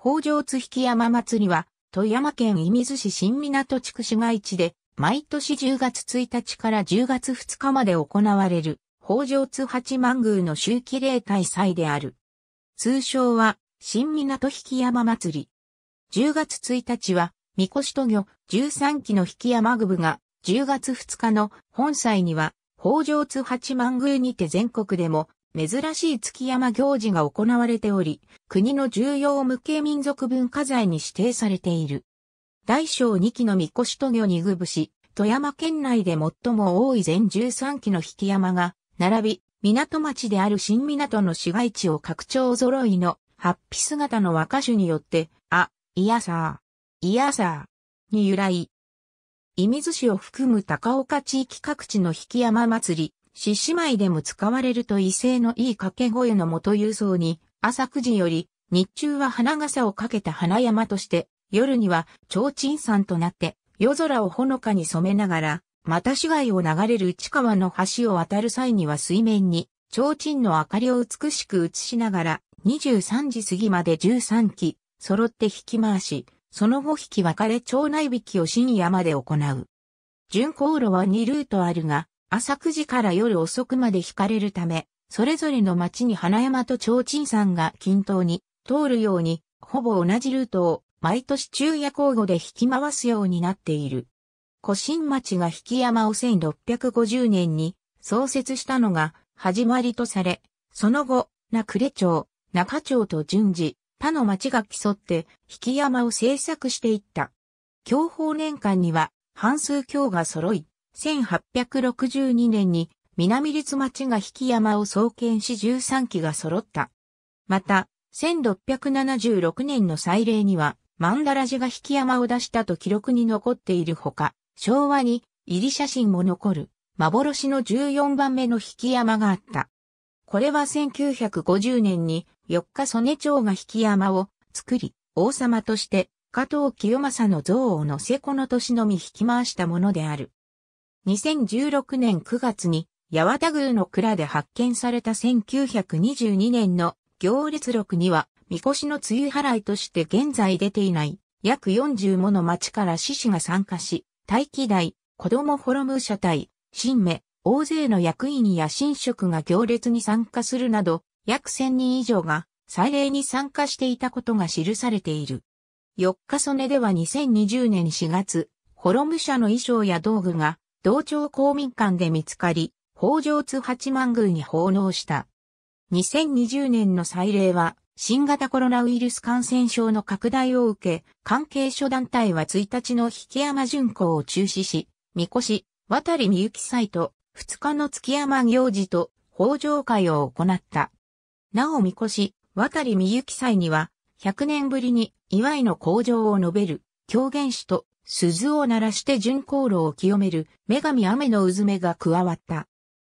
北条津引山祭りは、富山県射水市新港地区市街地で、毎年10月1日から10月2日まで行われる、北条津八幡宮の周期例大祭である。通称は、新港引山祭り。10月1日は、三越都と魚、13期の引山具部が、10月2日の本祭には、北条津八幡宮にて全国でも、珍しい月山行事が行われており、国の重要無形民族文化財に指定されている。大小2基の三越しと魚にぐぶし、富山県内で最も多い全13基の引山が、並び、港町である新港の市街地を拡張揃いの、ハッピ姿の和歌手によって、あ、いやさー、いやさー、に由来。伊水市を含む高岡地域各地の引山祭り、獅子舞でも使われると威勢のいい掛け声の元郵送に、朝9時より、日中は花笠をかけた花山として、夜には、提灯山となって、夜空をほのかに染めながら、また市街を流れる内川の橋を渡る際には水面に、提灯の明かりを美しく映しながら、23時過ぎまで13機、揃って引き回し、その後引き分かれ町内引きを深夜まで行う。巡航路は2ルートあるが、朝9時から夜遅くまで引かれるため、それぞれの町に花山と提灯んが均等に通るように、ほぼ同じルートを毎年昼夜交互で引き回すようになっている。古新町が引山を1650年に創設したのが始まりとされ、その後、名呉町、中町と順次、他の町が競って引山を制作していった。享保年間には半数強が揃い、1862年に南立町が引山を創建し13基が揃った。また、1676年の祭礼には、マンダラジが引山を出したと記録に残っているほか、昭和に入り写真も残る、幻の14番目の引山があった。これは1950年に、四日曽根町が引山を作り、王様として加藤清正の像を乗せこの年のみ引き回したものである。2016年9月に、八幡宮の蔵で発見された1922年の行列録には、神輿の梅雨払いとして現在出ていない、約40もの町から志士が参加し、待機代。子供ホロム社隊、新芽、大勢の役員や神職が行列に参加するなど、約1000人以上が祭礼に参加していたことが記されている。4日曽根では2020年4月、ホロム社の衣装や道具が同町公民館で見つかり、北条津八幡宮に奉納した。2020年の祭礼は、新型コロナウイルス感染症の拡大を受け、関係諸団体は1日の引山巡行を中止し、みこし、渡りみゆき祭と、2日の月山行事と、北条会を行った。なおみこし、渡りみゆき祭には、100年ぶりに祝いの向上を述べる、狂言師と鈴を鳴らして巡航路を清める女神雨のうずめが加わった。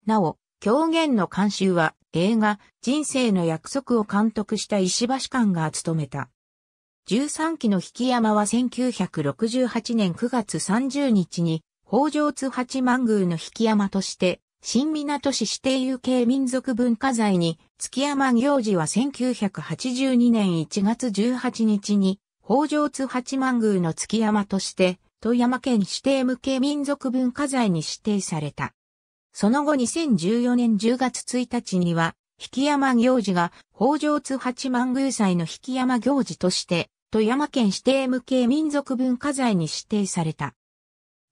なお、狂言の監修は映画人生の約束を監督した石橋館が務めた。13期の引山は1968年9月30日に北条津八幡宮の引山として新港市指定有形民族文化財に月山行事は1982年1月18日に北条津八幡宮の月山として、富山県指定無形民族文化財に指定された。その後2014年10月1日には、引山行事が北条津八幡宮祭の引山行事として、富山県指定無形民族文化財に指定された。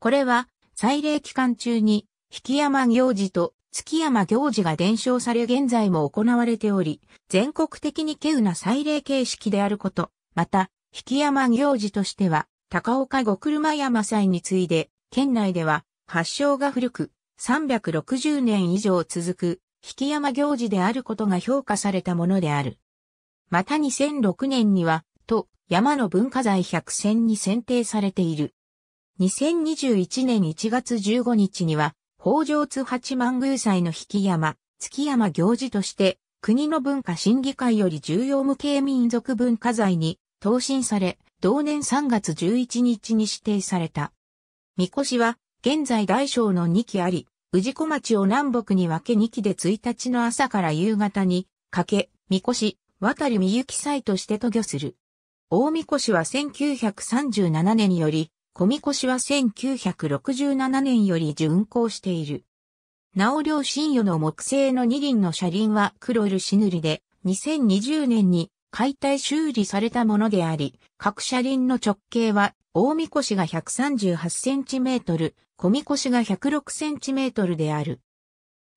これは、祭礼期間中に、引山行事と月山行事が伝承され現在も行われており、全国的に稀有な祭礼形式であること、また、引山行事としては、高岡五車山祭に次いで、県内では発祥が古く、360年以上続く、引山行事であることが評価されたものである。また2006年には、と、山の文化財百選に選定されている。2021年1月15日には、北条津八幡宮祭の引山、月山行事として、国の文化審議会より重要無形民族文化財に投信され、同年3月11日に指定された。神輿は、現在大小の2基あり、氏子町を南北に分け2基で1日の朝から夕方に、かけ、神輿、渡りみゆき祭として渡御する。大神輿は1937年より、小みこは1967年より巡行している。なお両新与の木製の二輪の車輪は黒漆塗りで、2020年に解体修理されたものであり、各車輪の直径は、大みこしが 138cm、小みこしが 106cm である。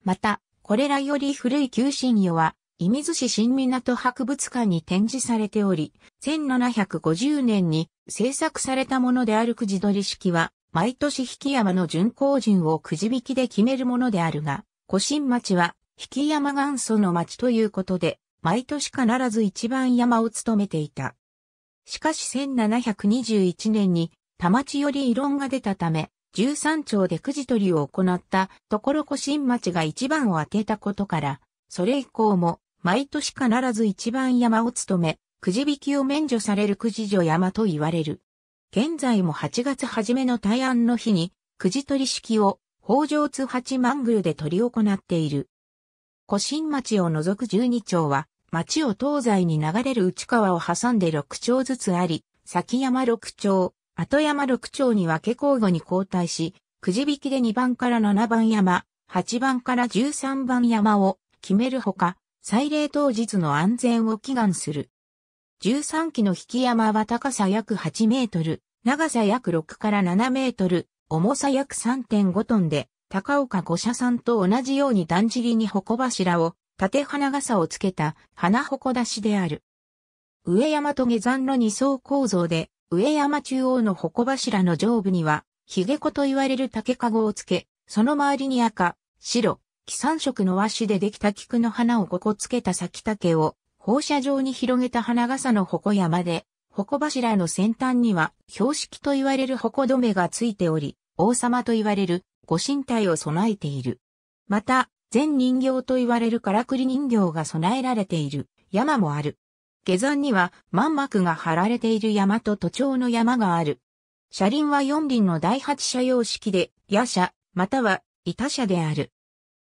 また、これらより古い旧神魚は、伊水市新港博物館に展示されており、1750年に制作されたものであるくじ取り式は、毎年引山の巡行順をくじ引きで決めるものであるが、古新町は引山元祖の町ということで、毎年必ず一番山を務めていた。しかし1721年に、田町より異論が出たため、13町でくじ取りを行ったところ古新町が一番を当てたことから、それ以降も毎年必ず一番山を務め、くじ引きを免除されるくじ所山と言われる。現在も8月初めの大安の日に、くじ取り式を北条津八幡宮で取り行っている。古新町を除く12町は、町を東西に流れる内川を挟んで6町ずつあり、先山6町、後山6町に分け交互に交代し、くじ引きで2番から7番山、8番から13番山を決めるほか、祭礼当日の安全を祈願する。13基の引山は高さ約8メートル、長さ約6から7メートル、重さ約3.5トンで、高岡五社さんと同じようにだんじりに鉾柱を縦花傘をつけた花鉾出しである。上山と下山の二層構造で、上山中央の鉾柱の上部には、髭子と言われる竹籠をつけ、その周りに赤、白、黄三色の和紙でできた菊の花をここつけた咲竹を、放射状に広げた花傘の鉾山で、鉾柱の先端には、標識と言われる鉾止めがついており、王様と言われる、ご神体を備えている。また、全人形と言われるからくり人形が備えられている山もある。下山には万幕が張られている山と都庁の山がある。車輪は四輪の第八車様式で、夜車、または板車である。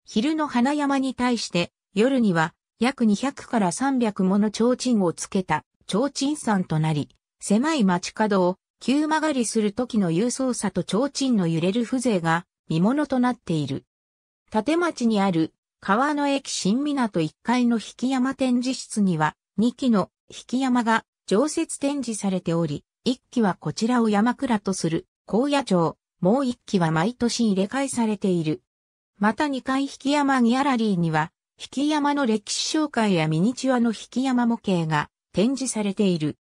昼の花山に対して、夜には約200から300もの提灯をつけた提灯山となり、狭い街角を急曲がりする時の勇壮さと提灯の揺れる風情が見物となっている。立町にある川の駅新港1階の引山展示室には2機の引山が常設展示されており、1機はこちらを山倉とする高野町、もう1機は毎年入れ替えされている。また2階引山ギャラリーには、引山の歴史紹介やミニチュアの引山模型が展示されている。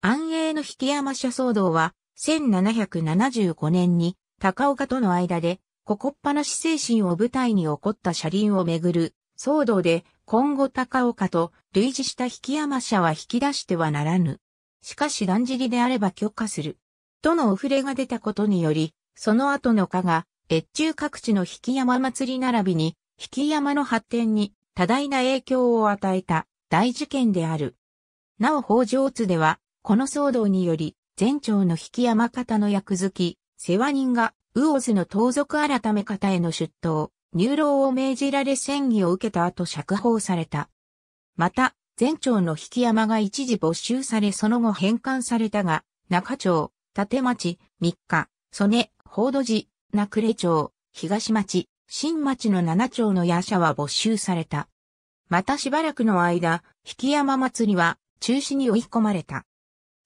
安永の引山車騒動は、1775年に高岡との間でここっぱなし精神を舞台に起こった車輪をめぐる騒動で、今後高岡と類似した引山社は引き出してはならぬ。しかし断じりであれば許可する。とのお触れが出たことにより、その後の加が、越中各地の引山祭り並びに、引山の発展に多大な影響を与えた大事件である。なお北条津では、この騒動により、前朝の引山方の役付き、世話人がウオズの盗賊改め方への出頭、入牢を命じられ戦議を受けた後釈放された。また、前町の引山が一時没収されその後返還されたが、中町、立町、三日、曽根、報道寺、名暮町、東町、新町の七町の夜叉は没収された。またしばらくの間、引山祭りは中止に追い込まれた。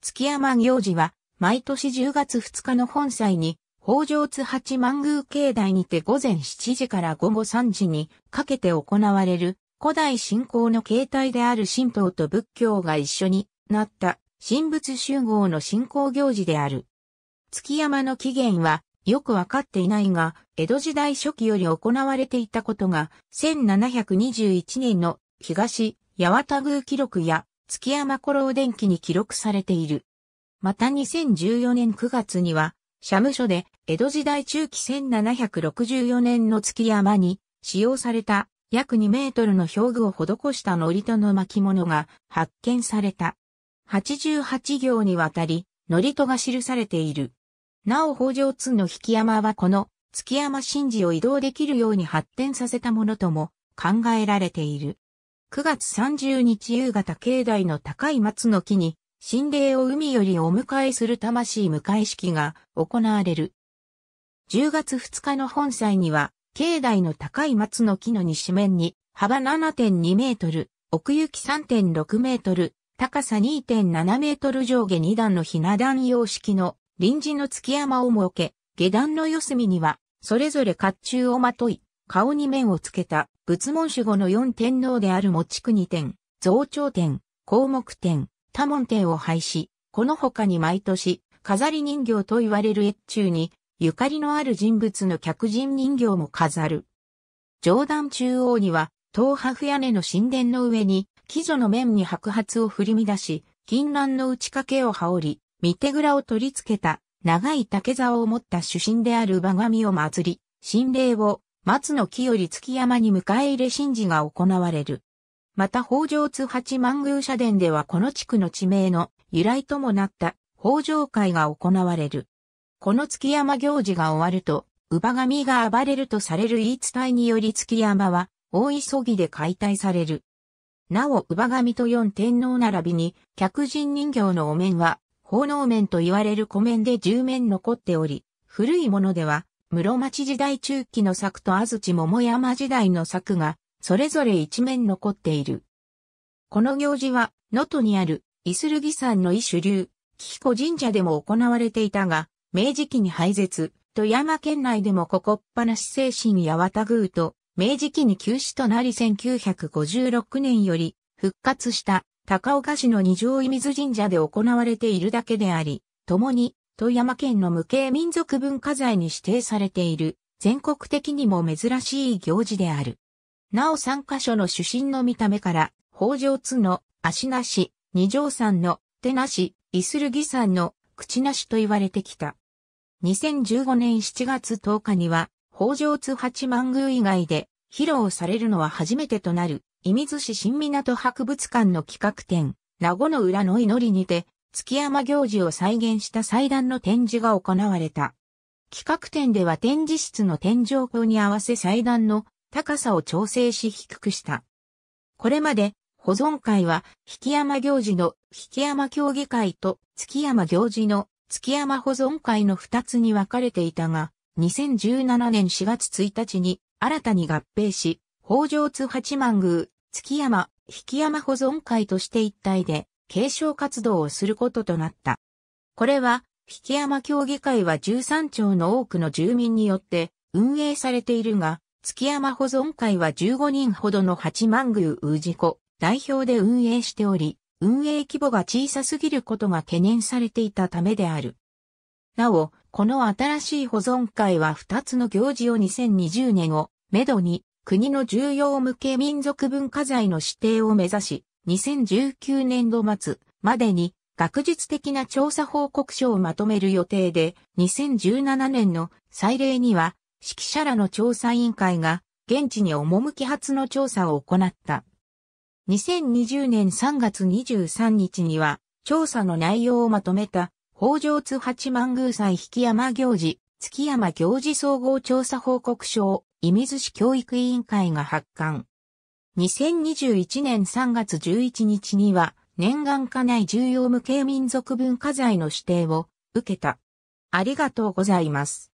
月山行事は毎年10月2日の本祭に北条津八幡宮境内にて午前7時から午後3時にかけて行われる古代信仰の形態である神道と仏教が一緒になった神仏集合の信仰行事である。月山の起源はよくわかっていないが、江戸時代初期より行われていたことが、1721年の東八幡宮記録や月山古老伝記に記録されている。また2014年9月には、社務所で江戸時代中期1764年の月山に使用された約2メートルの表具を施した糊との巻物が発見された。88行にわたり糊とが記されている。なお北条津の引山はこの月山神事を移動できるように発展させたものとも考えられている。9月30日夕方境内の高い松の木に心霊を海よりお迎えする魂迎え式が行われる。10月2日の本祭には、境内の高い松の木の西面に、幅7.2メートル、奥行き3.6メートル、高さ2.7メートル上下2段のひな段様式の臨時の月山を設け、下段の四隅には、それぞれ甲冑をまとい、顔に面をつけた、仏門守護の四天皇である持国天、増長天、項目天、多門店を廃止、この他に毎年、飾り人形と言われる越中に、ゆかりのある人物の客人人形も飾る。上段中央には、東白屋根の神殿の上に、貴女の面に白髪を振り乱し、金蘭の打ち掛けを羽織り、見手蔵を取り付けた、長い竹竿を持った主神である馬神を祭り、神霊を、松の木より月山に迎え入れ神事が行われる。また北条津八幡宮社殿ではこの地区の地名の由来ともなった北条会が行われる。この月山行事が終わると、乳母神が暴れるとされる言い伝えにより月山は大急ぎで解体される。なお、乳母神と四天皇並びに、客人人形のお面は、奉納面と言われる古面で十面残っており、古いものでは、室町時代中期の作と安土桃山時代の作がそれぞれ一面残っている。この行事は、能登にある、イスルギ山の一種流、キ子神社でも行われていたが、明治期に廃絶、富山県内でもここっぱなし精神やわたぐうと、明治期に休止となり1956年より、復活した高岡市の二条伊水神社で行われているだけであり、共に富山県の無形民族文化財に指定されている全国的にも珍しい行事である。なお3箇所の主審の見た目から、北条津の足なし、二条山の手なし、イスルギ山の口なしと言われてきた。2015年7月10日には、北条津八幡宮以外で披露されるのは初めてとなる、射水市新港博物館の企画展、名護の裏の祈りにて、月山行事を再現した祭壇の展示が行われた。企画展では展示室の天井口に合わせ祭壇の高さを調整し低くした。これまで保存会は、引山行事の引山協議会と月山行事の月山保存会の2つに分かれていたが、2017年4月1日に新たに合併し、北条津八幡宮、月山、引山保存会として一体で継承活動をすることとなった。これは、引山協議会は13町の多くの住民によって運営されているが、月山保存会は15人ほどの八幡宮氏子代表で運営しており、運営規模が小さすぎることが懸念されていたためである。なお、この新しい保存会は2つの行事を2020年をめどに国の重要無形民族文化財の指定を目指し、2019年度末までに学術的な調査報告書をまとめる予定で、2017年の祭礼には指揮者らの調査委員会が、現地に赴き発の調査を行った。2020年3月23日には、調査の内容をまとめた、北条津八幡宮祭引山行事、月山行事総合調査報告書を、伊水市教育委員会が発刊。2021年3月11日には、念願課内重要無形民族文化財の指定を受けた。ありがとうございます。